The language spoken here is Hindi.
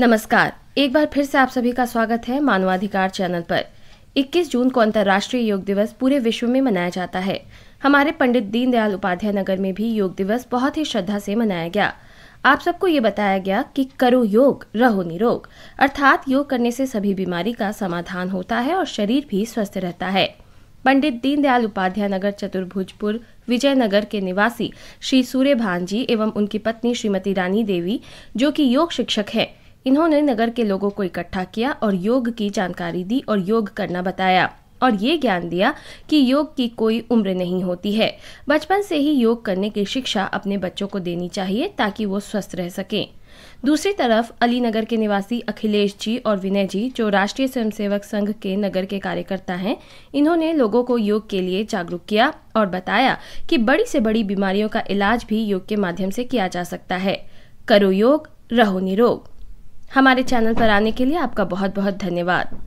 नमस्कार एक बार फिर से आप सभी का स्वागत है मानवाधिकार चैनल पर 21 जून को अंतर्राष्ट्रीय योग दिवस पूरे विश्व में मनाया जाता है हमारे पंडित दीनदयाल उपाध्याय नगर में भी योग दिवस बहुत ही श्रद्धा से मनाया गया आप सबको ये बताया गया कि करो योग रहो निरोग अर्थात योग करने से सभी बीमारी का समाधान होता है और शरीर भी स्वस्थ रहता है पंडित दीनदयाल उपाध्याय नगर चतुर्भुजपुर विजयनगर के निवासी श्री भान जी एवं उनकी पत्नी श्रीमती रानी देवी जो कि योग शिक्षक हैं इन्होंने नगर के लोगों को इकट्ठा किया और योग की जानकारी दी और योग करना बताया और ये ज्ञान दिया कि योग की कोई उम्र नहीं होती है बचपन से ही योग करने की शिक्षा अपने बच्चों को देनी चाहिए ताकि वो स्वस्थ रह सकें दूसरी तरफ अली नगर के निवासी अखिलेश जी और विनय जी जो राष्ट्रीय स्वयंसेवक संघ के नगर के कार्यकर्ता हैं इन्होंने लोगों को योग के लिए जागरूक किया और बताया कि बड़ी से बड़ी बीमारियों का इलाज भी योग के माध्यम से किया जा सकता है करो योग रहो निरोग हमारे चैनल पर आने के लिए आपका बहुत बहुत धन्यवाद